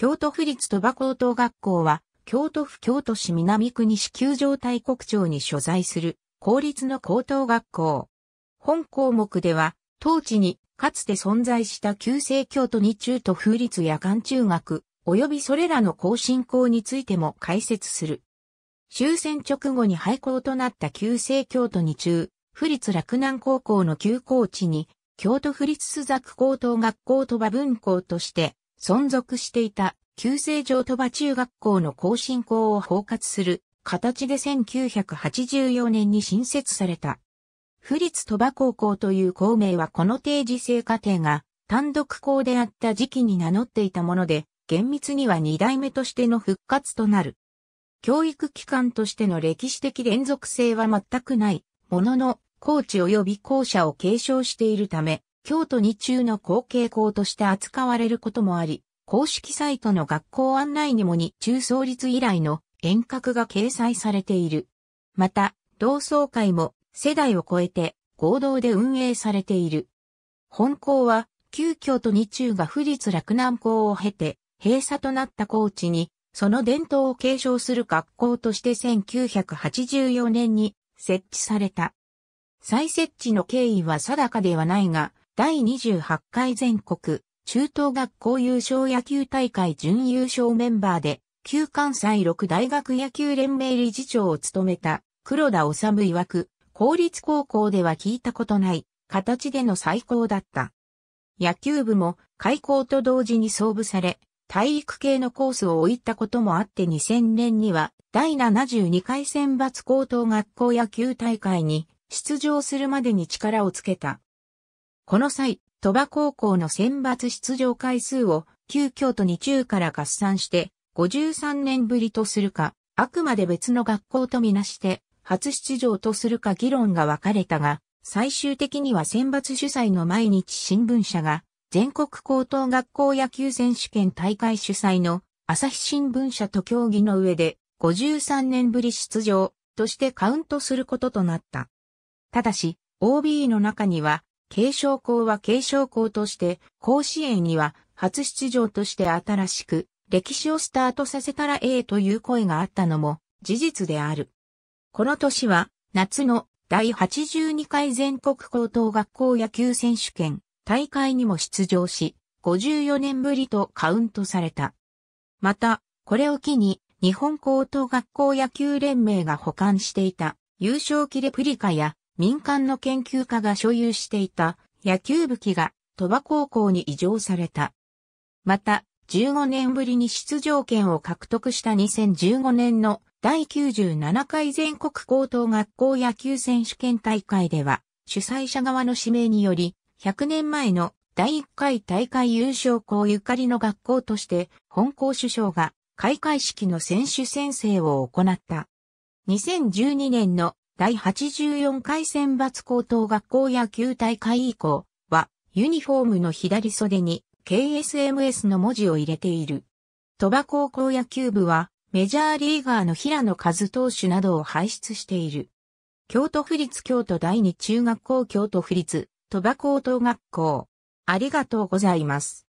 京都府立鳥羽高等学校は、京都府京都市南区西球場大国町に所在する、公立の高等学校。本項目では、当地に、かつて存在した旧制京都に中都府立夜間中学、及びそれらの更新校についても解説する。終戦直後に廃校となった旧制京都に中、府立洛南高校の休校地に、京都府立須作高等学校鳥羽分校として、存続していた旧成城鳥羽中学校の更新校を包括する形で1984年に新設された。府立鳥羽高校という校名はこの定時制課程が単独校であった時期に名乗っていたもので、厳密には二代目としての復活となる。教育機関としての歴史的連続性は全くない、ものの、コーチ及び校舎を継承しているため、京都に中の後継校として扱われることもあり、公式サイトの学校案内にも日中創立以来の遠隔が掲載されている。また、同窓会も世代を超えて合同で運営されている。本校は、旧京都日中が府立洛南校を経て、閉鎖となった高知に、その伝統を継承する学校として1984年に設置された。再設置の経緯は定かではないが、第28回全国中等学校優勝野球大会準優勝メンバーで、旧関西六大学野球連盟理事長を務めた黒田治曰く、公立高校では聞いたことない形での最高だった。野球部も開校と同時に創部され、体育系のコースを置いたこともあって2000年には第72回選抜高等学校野球大会に出場するまでに力をつけた。この際、鳥羽高校の選抜出場回数を旧京都2中から合算して53年ぶりとするか、あくまで別の学校とみなして初出場とするか議論が分かれたが、最終的には選抜主催の毎日新聞社が全国高等学校野球選手権大会主催の朝日新聞社と協議の上で53年ぶり出場としてカウントすることとなった。ただし、OB の中には継承校は継承校として、甲子園には初出場として新しく、歴史をスタートさせたらええという声があったのも事実である。この年は、夏の第82回全国高等学校野球選手権大会にも出場し、54年ぶりとカウントされた。また、これを機に、日本高等学校野球連盟が保管していた優勝記レプリカや民間の研究家が所有していた野球武器が鳥羽高校に移譲された。また、15年ぶりに出場権を獲得した2015年の第97回全国高等学校野球選手権大会では、主催者側の指名により、100年前の第1回大会優勝校ゆかりの学校として、本校首相が開会式の選手宣誓を行った。2012年の第84回選抜高等学校野球大会以降は、ユニフォームの左袖に KSMS の文字を入れている。鳥羽高校野球部は、メジャーリーガーの平野和投手などを輩出している。京都府立京都第二中学校京都府立鳥羽高等学校。ありがとうございます。